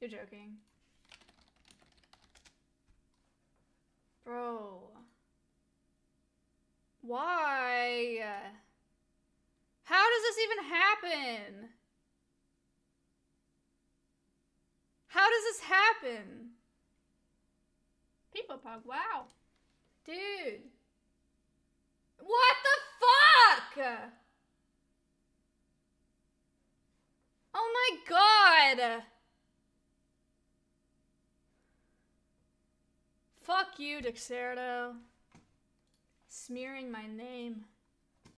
You're joking. Bro. Why? How does this even happen? How does this happen? People pug, wow. Dude. What the fuck? Oh my god. Fuck you, Dexerto. Smearing my name.